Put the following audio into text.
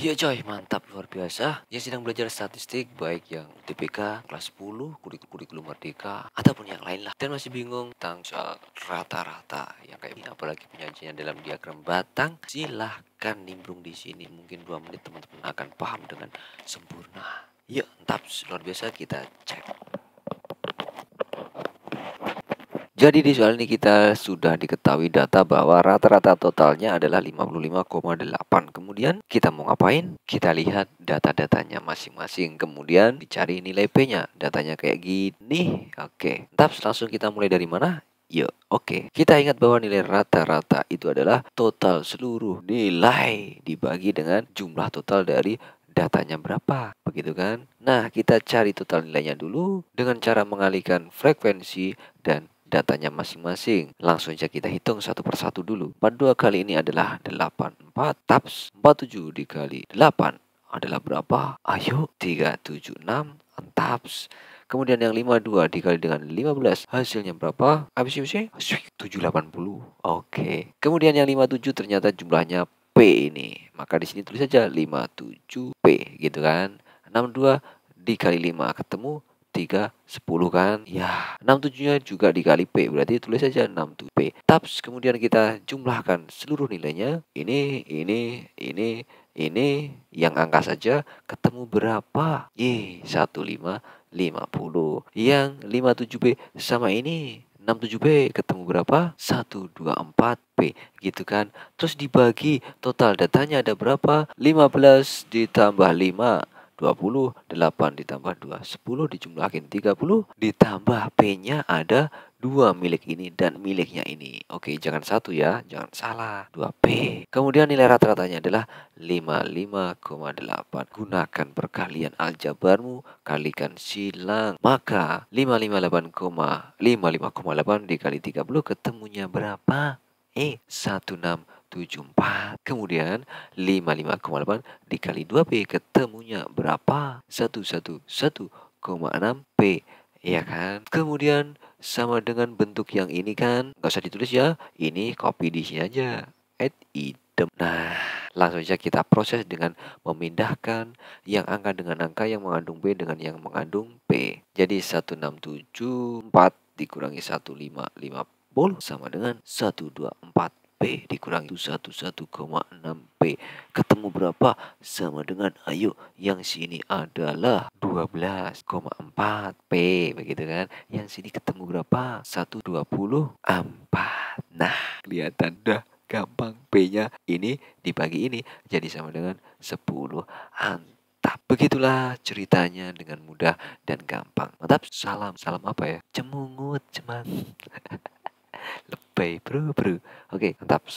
Iya coy, mantap luar biasa. Yang sedang belajar statistik baik yang TPK kelas 10, kurikulum merdeka ataupun yang lain lah. Dan masih bingung tentang soal rata-rata yang kayak ini apalagi penyajiannya dalam diagram batang. Silahkan nimbrung di sini. Mungkin dua menit teman-teman akan paham dengan sempurna. Iya, mantap luar biasa kita Jadi di soal ini kita sudah diketahui data bahwa rata-rata totalnya adalah 55,8. Kemudian kita mau ngapain? Kita lihat data-datanya masing-masing. Kemudian dicari nilai P-nya. Datanya kayak gini. Oke. Tetap langsung kita mulai dari mana? Yuk, oke. Okay. Kita ingat bahwa nilai rata-rata itu adalah total seluruh nilai dibagi dengan jumlah total dari datanya berapa, begitu kan? Nah, kita cari total nilainya dulu dengan cara mengalihkan frekuensi dan datanya masing-masing. Langsung saja kita hitung satu persatu dulu. Pada kali ini adalah 84 taps 47 dikali 8 adalah berapa? Ayo 376 taps. Kemudian yang 52 dikali dengan 15 hasilnya berapa? Habis itu 780. Oke. Kemudian yang 57 ternyata jumlahnya P ini. Maka di sini tulis saja 57P gitu kan. 62 dikali 5 ketemu 3, 10 kan? Ya, 67-nya juga dikali P, berarti tulis saja 67P. tabs kemudian kita jumlahkan seluruh nilainya. Ini, ini, ini, ini, yang angka saja ketemu berapa? Y, 15, 50. Yang 57B sama ini 67B ketemu berapa? 124B gitu kan. Terus dibagi total datanya ada berapa? 15 ditambah 5 20, 8 ditambah 2, 10 dijumlahkan 30, ditambah P-nya ada dua milik ini dan miliknya ini. Oke, jangan satu ya, jangan salah. 2P. Kemudian nilai rata-ratanya adalah 55,8. Gunakan perkalian aljabarmu, kalikan silang. Maka 558,55,8 dikali 30 ketemunya berapa? E, eh, 16 74. Kemudian 55,8 dikali 2P ketemunya berapa? 111,6 P. Ya kan? Kemudian sama dengan bentuk yang ini kan? Gak usah ditulis ya. Ini copy di sini aja. Add item. Nah, langsung saja kita proses dengan memindahkan yang angka dengan angka yang mengandung B dengan yang mengandung P. Jadi 1674 dikurangi puluh sama dengan 124 P dikurangi 111,6 P. Ketemu berapa? Sama dengan ayo yang sini adalah 12,4 P begitu kan. Yang sini ketemu berapa? 124. Nah, kelihatan dah gampang P-nya ini dibagi ini jadi sama dengan 10 anta Begitulah ceritanya dengan mudah dan gampang. Mantap. Salam. Salam apa ya? Cemungut, ceman. lebay bro bro oke mantap